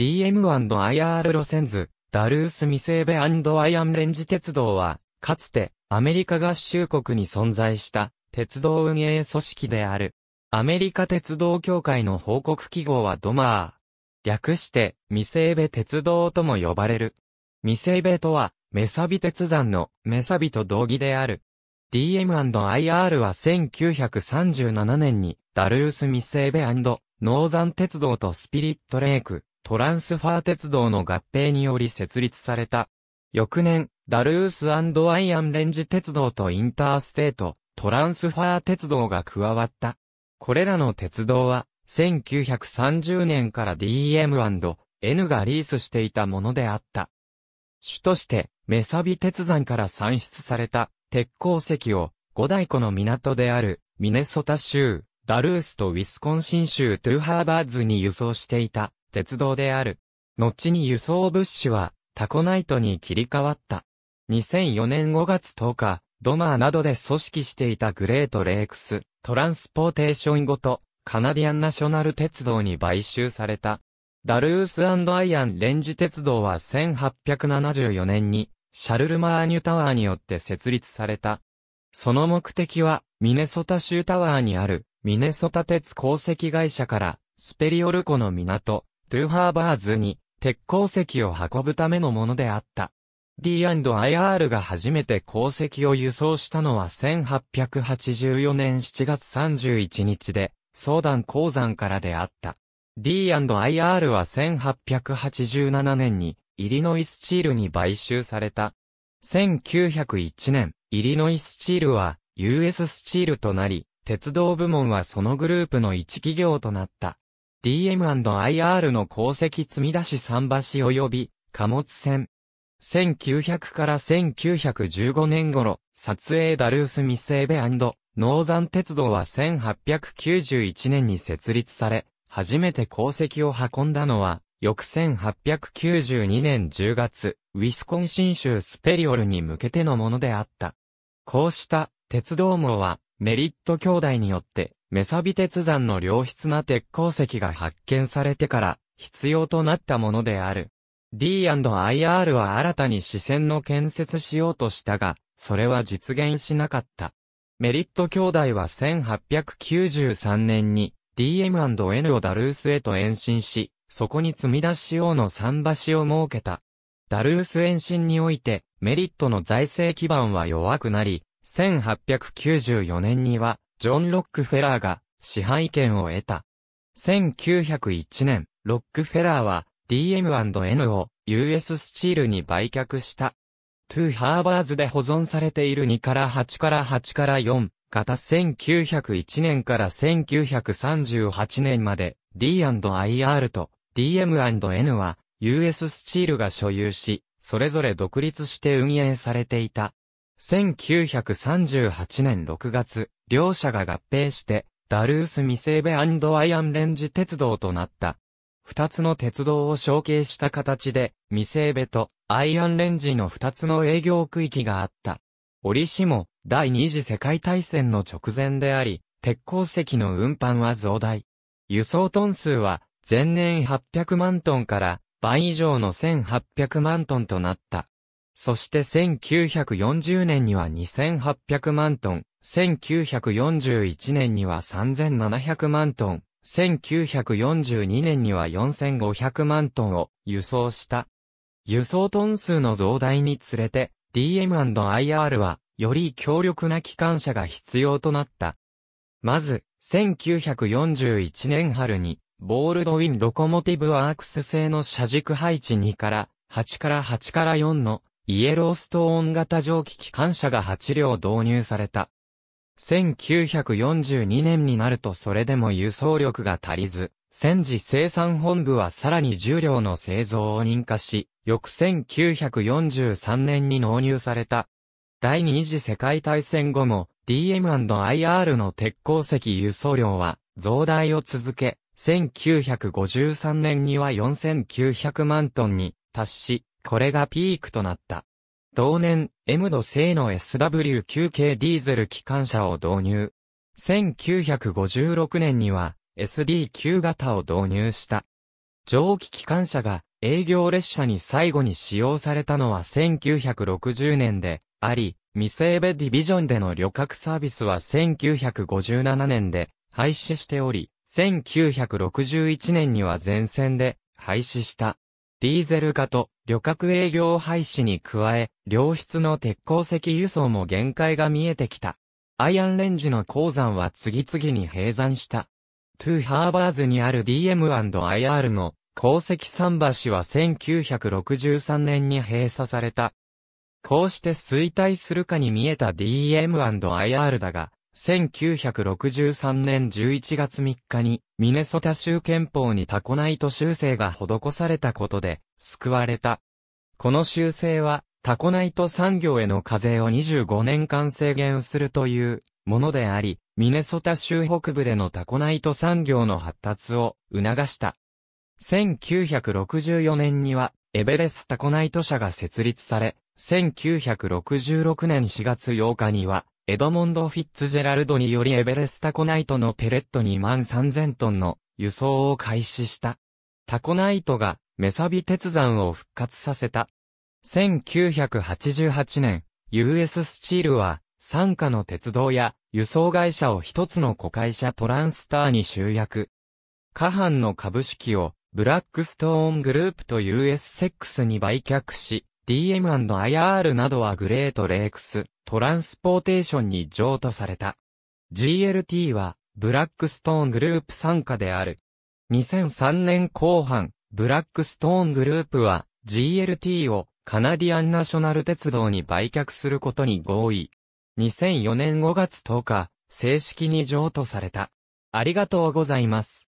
DM&IR 路線図、ダルースミセーベアイアンレンジ鉄道は、かつて、アメリカ合衆国に存在した、鉄道運営組織である。アメリカ鉄道協会の報告記号はドマー。略して、ミセーベ鉄道とも呼ばれる。ミセーベとは、メサビ鉄山の、メサビと同義である。DM&IR は1937年に、ダルースミセーベノーザン鉄道とスピリットレイク、トランスファー鉄道の合併により設立された。翌年、ダルースアイアンレンジ鉄道とインターステート、トランスファー鉄道が加わった。これらの鉄道は、1930年から DM&N がリースしていたものであった。主として、メサビ鉄山から産出された鉄鉱石を、五大湖の港である、ミネソタ州、ダルースとウィスコンシン州トゥーハーバーズに輸送していた。鉄道である。後に輸送物資はタコナイトに切り替わった。2004年5月10日、ドマーなどで組織していたグレートレークス、トランスポーテーションごと、カナディアンナショナル鉄道に買収された。ダルースアイアンレンジ鉄道は1874年に、シャルル・マーニュタワーによって設立された。その目的は、ミネソタ州タワーにある、ミネソタ鉄鉱石会社から、スペリオル湖の港、トゥーハーバーズに鉄鉱石を運ぶためのものであった。D&IR が初めて鉱石を輸送したのは1884年7月31日で、ソーダン鉱山からであった。D&IR は1887年にイリノイスチールに買収された。1901年、イリノイスチールは US スチールとなり、鉄道部門はそのグループの一企業となった。DM&IR の功績積み出し桟橋及び貨物船。1900から1915年頃、撮影ダルース・ミセーベノーザン鉄道は1891年に設立され、初めて功績を運んだのは、翌1892年10月、ウィスコンシン州スペリオルに向けてのものであった。こうした鉄道網は、メリット兄弟によってメサビ鉄山の良質な鉄鉱石が発見されてから必要となったものである。D&IR は新たに支線の建設しようとしたが、それは実現しなかった。メリット兄弟は1893年に DM&N をダルースへと延伸し、そこに積み出し用の桟橋を設けた。ダルース延伸において、メリットの財政基盤は弱くなり、1894年にはジョン・ロックフェラーが支配権を得た。1901年、ロックフェラーは DM&N を US スチールに売却した。トゥーハーバーズで保存されている2から8から8から4型1901年から1938年まで D&IR と DM&N は US スチールが所有し、それぞれ独立して運営されていた。1938年6月、両社が合併して、ダルースミセーベアイアンレンジ鉄道となった。二つの鉄道を承継した形で、ミセーベとアイアンレンジの二つの営業区域があった。折しも、第二次世界大戦の直前であり、鉄鉱石の運搬は増大。輸送トン数は、前年800万トンから倍以上の1800万トンとなった。そして1940年には2800万トン、1941年には3700万トン、1942年には4500万トンを輸送した。輸送トン数の増大につれて、DM&IR は、より強力な機関車が必要となった。まず、1941年春に、ボールドウィンロコモティブワークス製の車軸配置2から、8から8から4のイエローストーン型蒸気機関車が8両導入された。1942年になるとそれでも輸送力が足りず、戦時生産本部はさらに10両の製造を認可し、翌1943年に納入された。第二次世界大戦後も DM&IR の鉄鉱石輸送量は増大を続け、1953年には4900万トンに達し、これがピークとなった。同年、M 度製の SW9 系ディーゼル機関車を導入。1956年には SD9 型を導入した。蒸気機関車が営業列車に最後に使用されたのは1960年であり、未整備ディビジョンでの旅客サービスは1957年で廃止しており、1961年には全線で廃止した。ディーゼル化と旅客営業廃止に加え、良質の鉄鉱石輸送も限界が見えてきた。アイアンレンジの鉱山は次々に閉山した。トゥーハーバーズにある DM&IR の鉱石桟橋は1963年に閉鎖された。こうして衰退するかに見えた DM&IR だが、1963年11月3日に、ミネソタ州憲法にタコナイト修正が施されたことで、救われた。この修正は、タコナイト産業への課税を25年間制限するというものであり、ミネソタ州北部でのタコナイト産業の発達を促した。1964年には、エベレスタコナイト社が設立され、1966年4月8日には、エドモンド・フィッツジェラルドによりエベレスタコナイトのペレット2万3000トンの輸送を開始した。タコナイトがメサビ鉄山を復活させた。1988年、US スチールは、傘下の鉄道や輸送会社を一つの子会社トランスターに集約。下半の株式をブラックストーングループと US セックスに売却し、DM&IR などはグレートレイクス、トランスポーテーションに譲渡された。GLT は、ブラックストーングループ参加である。2003年後半、ブラックストーングループは、GLT をカナディアンナショナル鉄道に売却することに合意。2004年5月10日、正式に譲渡された。ありがとうございます。